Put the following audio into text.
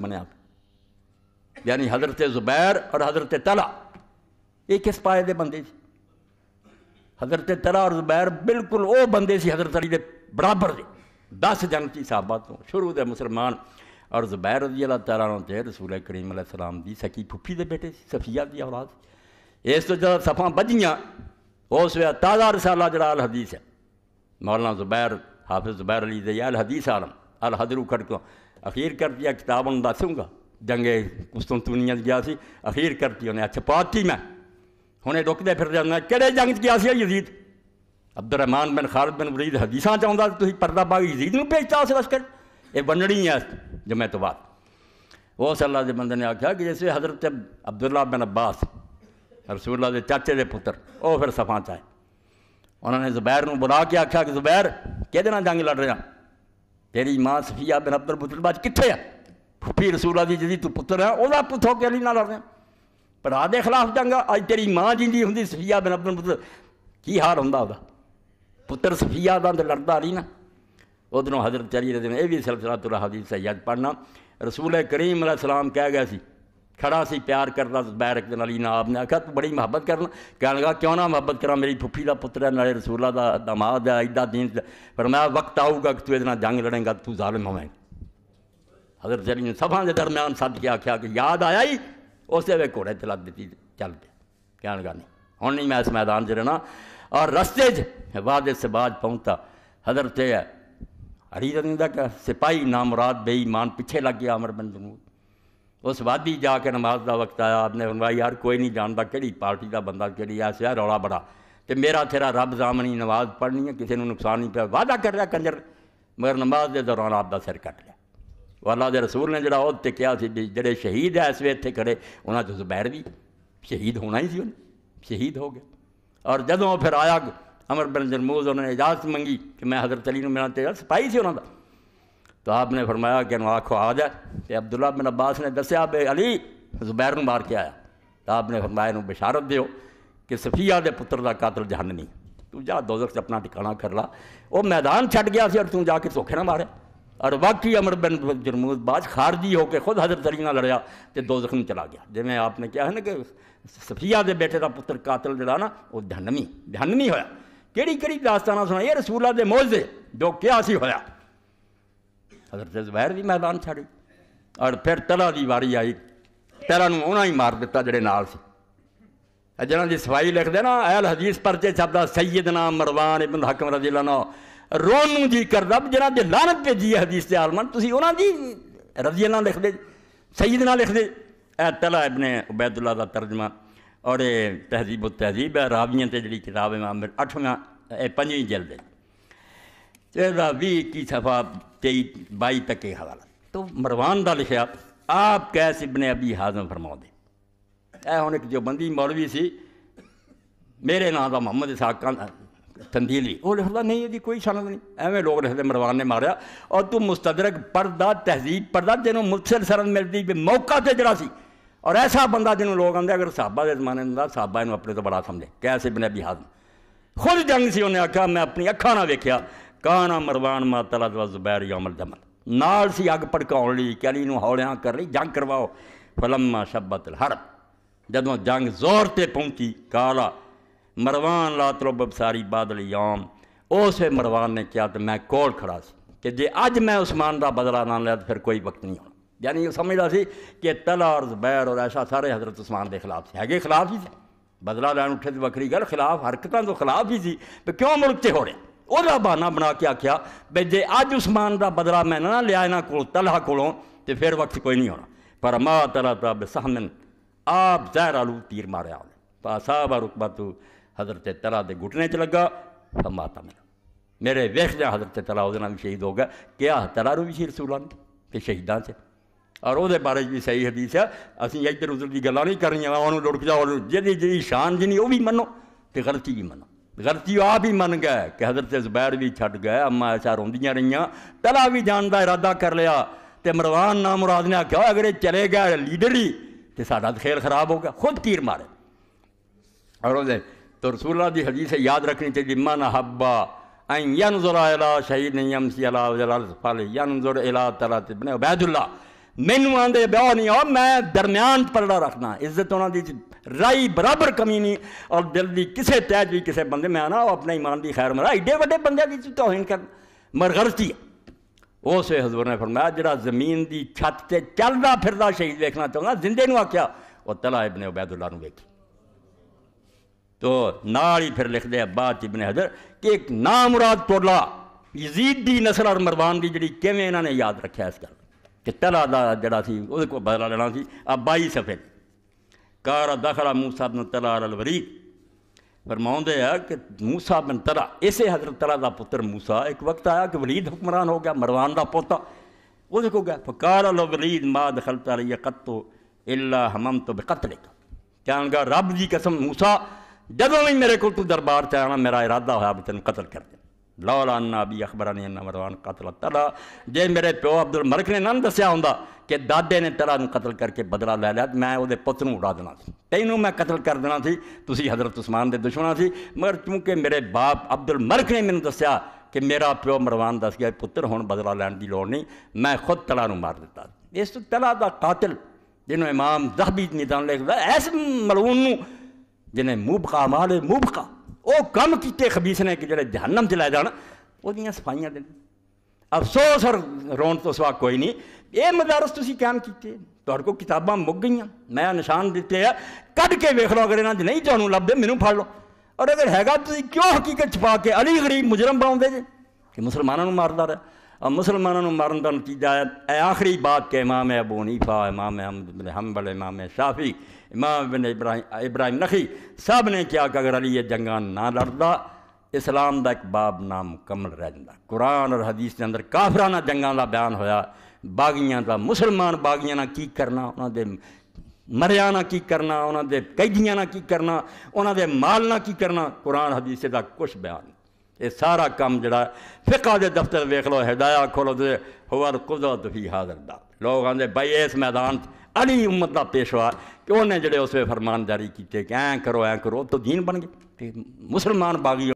बने आप यानी हजरत ज़ुबैर और हजरत तला ये किस पाए बंदे जी हजरत तला और जुबैर बिल्कुल वो बंदे से हजरत अली बराबर दे दस जन की साहबा तो शुरू के मुसलमान और जुबैर रजी अल्लाह तला ते रसूल करीम सलाम की सकी फुफी के बेटे सफिया की औलाद इस तो जब सफा बजियाँ उस वे ताज़ा रसाला जरा अल हदीस है मौलाना जुबैर हाफिज जुबैर अली दे अल हदीस आलम अल हदरू खड़को अखीर कर दिया किताब उन्हें दसूंगा जंगे कुस्तों तुनिया गया से अखीर करती उन्हें अच्छा पाती मैं हमने रुकते फिर कि जंग गया से Yazid Abdulrahman bin Khalid bin Warid हदीसा चाहता तुम परदा पा यजीद में भेजता उस लश्कर ये बननी है जमे तो बाद उस अल्लाह के बंद ने आख्या कि जैसे हजरत अब्दुल्ला बिन अब्बास रसूल्ला के चाचे के पुत्र वह फिर सफा चाहे उन्होंने जुबैर को बुला के आख्या कि जुबैर कि जंग लड़ रहे हैं ਤੇਰੀ ਮਾਂ ਸਫੀਆ ਬਿਨ ਅਬਦੁਲ ਮੁਤਲਬਾਜ ਕਿੱਥੇ ਆ ਫੁੱਫੀ ਰਸੂਲਾ ਦੀ ਜਿਹਦੀ ਤੂੰ ਪੁੱਤਰ ਆ ਉਹਦਾ ਪੁੱਤੋ ਕੇ ਕੇ ਅਲੀ ਨਾਲ ਆ ਭਰਾ ਦੇ ਖਿਲਾਫ ਜੰਗਾ ਅੱਜ ਤੇਰੀ ਮਾਂ ਜਿੰਦੀ ਹੁੰਦੀ ਸਫੀਆ ਬਿਨ ਅਬਦੁਲ ਮੁਤਲਬ ਕੀ ਹਾਲ ਹੁੰਦਾ ਉਹਦਾ ਪੁੱਤਰ ਸਫੀਆ ਦਾ ਤੇ ਲੜਦਾ ਨਹੀਂ ਨਾ ਉਹਦੋਂ ਹਜ਼ਰਤ ਅਲੀ ਰਹੇ ਇਹ ਵੀ ਸਲਸਲਾ ਤੁਰਾ ਹਦੀਸ ਹੈ ਯਾਦ ਪੜਨਾ ਰਸੂਲ ਕਰੀਮ ਅਲੈਹ ਸਲਾਮ ਕਹਿ ਗਿਆ ਸੀ खड़ा सी प्यार करता बैरक अली नाब ने आख्या तू बड़ी मुहब्बत करना कह लगा क्यों ना मुहब्बत करा मेरी फुफी का पुत्र है नए रसूला का दमाद है इदा दिन पर मैं वक्त आऊगा कि तू यहाँ जंग लड़ेंगा तू जालम होवें अगर जरिए सभा के दरम्यान सद के आख्या कि याद आया ही उस घोड़े तला दी चल पे कह लगा नहीं हम नहीं मैं इस मैदान च और रस्ते बाद से बाद पहुँचता हजरते है हरी का सिपाही नामराद बेईमान पिछे लग गया अमर बिंदू उस वादी जाके नमाज का वक्त आया आपने फरमाया यार कोई नहीं जानता कि पार्टी का बंदा कि ऐसा रौला बड़ा तो मेरा तेरा रब जामनी नमाज पढ़नी है किसी को नुकसान नहीं पाया वादा कर रहा कंजर मगर नमाज के दौरान आपका सिर कट लिया वाला दे रसूल ने जरा उद्ते किया जोड़े शहीद है इस वे इतने खड़े उन्होंने जबैर भी शहीद होना ही सी उन्हें शहीद हो गया और जदों फिर आया अमर बिन जरमूज उन्होंने इजाजत मंगी कि मैं हजरत अली मेरा तेरा सिपाही से उन्होंने तो आपने फरमाया कि आखो आ जाए तो अब्दुल्ला बिन अब्बास ने दसिया बे अली जुबैर मार के आया तो आपने फरमाया बिशारत दौ कि सफिया के पुत्र का कातल जाननी तू जा दो अपना टिकाणा कर ला वो मैदान छट गया से और तू जाके सौखे ना मारे और वाकई अमर बिन जरमूद बाद खारजी होकर खुद हजरत अली लड़िया तो दो जख्म चला गया जिमें आपने कहा है ना कि सफिया के बेटे का पुत्र कातल जरा ना वो धनमी जहनमी होया कि दास्ताना सुना ये रसूला के मोजे जो क्या होया हजरत जुबैर भी मैदान छड़े और फिर तला की वारी आई तला उन्होंने ही मार दिता जेडे नाल से जिन्हों की सफाई लिख देना अहल हदीस परचे छपदा ना मरवान इबन हकम रजीला ना रोनू जी करदा जहाँ की लानत भेजी है हदीस के आलमन तुम उन्होंने जी रजीला लिखते लिख दे ए तला इबन उबैदुल्ला का तर्जमा और तहजीब तहजीब है रावियों से जी किताब है अठवें पंजी जल्द भी इक्की सफा तेई बाई तक के हवाला तो मरवान का लिखा आप कैस इबन अबी हाजम फरमा दे हम हूँ एक जोबंदी मौलवी से मेरे ना का मुहम्मद इसाक तंदीली वो लिखता नहीं यदि कोई शानत नहीं एवें लोग लिखते मरवान ने मारिया और तू मुस्तदरक पढ़दा तहजीब पढ़ा तेनों मुतसर शरण मिलती भी मौका तो जरा और ऐसा बंदा जिन्होंने लोग आते अगर साबा के जमाने साबा इन अपने तो बड़ा समझे कैसे बने बिहार खुद जंग से उन्हें आख्या मैं अपनी अखा ना वेख्या ਕਾਣਾ ਮਰਵਾਨ ਮਾਤਲਾ ਦਾ ਜ਼ੁਬੈਰ ਯਮਲ ਦਮਲ ਨਾਲ ਸੀ ਅੱਗ ਭੜਕਾਉਣ ਲਈ ਕਿ ਅਲੀ ਨੂੰ ਹੌਲਿਆਂ ਕਰ ਲਈ ਜੰਗ ਕਰਵਾਓ ਫਲਮਾ ਸ਼ਬਤ ਹਰਬ ਜਦੋਂ ਜੰਗ ਜ਼ੋਰ ਤੇ ਪਹੁੰਚੀ ਕਾਲਾ ਮਰਵਾਨ ਲਾਤਲੋ ਬਬਸਾਰੀ ਬਾਦਲ ਯਾਮ ਉਸੇ ਮਰਵਾਨ ਨੇ ਕਿਹਾ ਤੇ ਮੈਂ ਕੋਲ ਖੜਾ ਸੀ ਕਿ ਜੇ ਅੱਜ ਮੈਂ ਉਸਮਾਨ ਦਾ ਬਦਲਾ ਨਾ ਲਿਆ ਤਾਂ ਫਿਰ ਕੋਈ ਵਕਤ ਨਹੀਂ ਹੋਣਾ ਯਾਨੀ ਉਹ ਸਮਝਦਾ ਸੀ ਕਿ ਤਲਾ ਔਰ ਜ਼ਬੈਰ ਔਰ ਐਸ਼ਾ ਸਾਰੇ ਹਜ਼ਰਤ ਉਸਮਾਨ ਦੇ ਖਿਲਾਫ ਸੀ ਹੈਗੇ ਖਿਲਾਫ ਹੀ ਸੀ ਬਦਲਾ ਲੈਣ ਉੱਠੇ ਤੇ ਵੱਖਰੀ ਗੱਲ ਖਿਲਾਫ ਹਰਕਤਾਂ ਤੋਂ ਖਿਲਾਫ ਹੀ ਸੀ ਤੇ ਕਿਉਂ ਮੁਲਕ ਤੇ ਹੋ ਰਿਹਾ वह बहाना बना के आख्या भाई जे अज उस मान का बदला मैं ना लिया इन्हों को तलह को तो फिर वक्त कोई नहीं होना पर मा तला तला बसहमन आप जहर आलू तीर मारिया पा साहब रुकबा तू हजरत तला के गुटने च लगा फिर माता मिला मेरे वेखद हजरत तला वह भी शहीद हो गया क्या तला रू भी शीर सूलान के शहीदा से और वो बारे भी सही हदीस है असं इधर उधर की गल नहीं करनी लुड़क जाओ जी जी शान जिनी वह भी मनो तो गलती भी मनो गलती तो आप भी मन गए कि हजरत जबैर भी छट गए अम्मा ऐसा रोंदियाँ रही तला भी जान का इरादा कर लिया तो मरवान नाम मुराद ने आख्या अगर ये चले गए लीडर ही तो साढ़ा खेल खराब हो गया खुद तीर मारे और तो रसूला की हजी से याद रखनी चाहिए मन हब्बा अन शहीद नहीं अम अला जला फल यन जोर एला तला बैदुल्ला मैनू आते ब्याह नहीं आओ मैं दरम्यान पलड़ा रखना इज्जत उन्होंने राई बराबर कमी नहीं और दिल की किसी तहज भी किसी बंद मैं ना अपने ईमान की खैर मरा एडे वे बंद तोहिन कर मरगरती है उस हजूर ने फरमाया जरा जमीन की छत से चलता फिर शहीद देखना चाहता जिंदे आख्या और तला इबने उबैदुल्ला वेखी तो ना ही फिर लिखते हैं बाद इबने हजर कि एक ना मुराद पोला यजीद की नसल और मरवान की जी कि इन्होंने याद रखे इस गल कि तला का जड़ा सी को बदला लेना सी आ बई सफे कार दखला मूसा बिन तला रल वरीक फरमाते हैं कि मूसा बिन तला इसे हजरत तला का पुत्र मूसा एक वक्त आया कि वरीद हुक्मरान हो गया मरवान का पोता वो को गया फकार लो वरीद माँ दखलता रही कत्तो इला हमम तो बेकतले गया रब जी कसम मूसा जदों भी मेरे को तू दरबार से आना मेरा इरादा हो तेन कतल कर दे लौलाना भी अखबरा नहीं मरवान कतल तला जे मेरे प्यो अब्दुल मलिक ने ना दसिया होंगे कि दादे ने तला कतल करके बदला लै लिया मैं वो पुत न उड़ा देना सी तेनों मैं कतल कर देना सी तुम हजरत उस्मान के दुश्मना से मगर चूंकि मेरे बाप अब्दुल मलिक ने मैंने दसिया कि मेरा प्यो मरवान दस गया पुत्र हूँ बदला लैन की लड़ नहीं मैं खुद तला मार दिता इस तला का कातिल जिन्हों इमाम जहबी निदान लिखता इस मलून जिन्हें मूबका माले मूबका ਉਹ ਕੰਮ ਕੀਤੇ ਖਬੀਸ ਨੇ ਕਿ ਜਿਹੜੇ ਜਹਨਮ ਚ ਲੈ ਜਾਣ ਉਹਦੀਆਂ ਸਫਾਈਆਂ ਦੇ ਅਫਸੋਸ ਔਰ ਰੋਣ ਤੋਂ ਸਵਾ ਕੋਈ ਨਹੀਂ ਇਹ ਮਦਾਰਸ ਤੁਸੀਂ ਕਾਇਮ ਕੀਤੇ ਤੁਹਾਡੇ ਕੋ ਕਿਤਾਬਾਂ ਮੁੱਕ ਗਈਆਂ ਮੈਂ ਨਿਸ਼ਾਨ ਦਿੱਤੇ ਆ ਕੱਢ ਕੇ ਵੇਖ ਲਓ ਅਗਰ ਇਹਨਾਂ ਦੇ ਨਹੀਂ ਤੁਹਾਨੂੰ ਲੱਭਦੇ ਮੈਨੂੰ ਫੜ ਲਓ ਔਰ ਅਗਰ ਹੈਗਾ ਤੁਸੀਂ ਕਿਉਂ ਹਕੀਕਤ ਛਪਾ ਕੇ ਅਲੀ ਗਰੀਬ ਮੁਜਰਮ ਬਣਾਉਂਦੇ ਜੇ कि मुसलमानों ਨੂੰ रहा और मुसलमानों ਮੁਸਲਮਾਨਾਂ का नतीजा ਦਾ आखिरी बात के ਬਾਤ ਕਿ ਇਮਾਮ ਅਬੂ इमाम ਇਮਾਮ ਅਹਿਮਦ ਬਿਨ ਹੰਬਲ ਇਮਾਮ शाफी इमाम बिन इब्राहिम इब्राहिम नखी सब ने क्या कि अगर अली ये जंगा ना लड़ता इस्लाम का एक बाब नाम मुकम्मल रह जाता कुरान और हदीस के अंदर काफराना जंगा का बयान होया बागियां का मुसलमान बागियां ना की करना उन्होंने मरिया ना की करना उन्होंने कैदियों ना की करना उन्होंने माल ना की करना कुरान हदीसे का कुछ बयान ਇਹ ਸਾਰਾ ਕੰਮ ਜਿਹੜਾ ਫਿਕਾ ਦੇ ਦਫ਼ਤਰ ਵੇਖ ਲਓ ਹਦਾਇਆ ਖੋਲੋ ਤੇ ਹੋਰ ਕੁਦਰਤ ਫੀ ਹਾਜ਼ਰ ਦਾ ਲੋਕ ਆਂਦੇ ਭਾਈ ਇਸ ਮੈਦਾਨ ਅਲੀ ਉਮਤ ਦਾ ਪੇਸ਼ਵਾ ਕਿ ਉਹਨੇ ਜਿਹੜੇ ਉਸੇ ਫਰਮਾਨਦਾਰੀ ਕੀਤੇ ਕਿ ਐਂ ਕਰੋ ਐਂ ਕਰੋ ਤੋ ਦੀਨ ਬਣ ਗਏ ਤੇ ਮੁਸਲਮਾਨ ਬਾਗੀ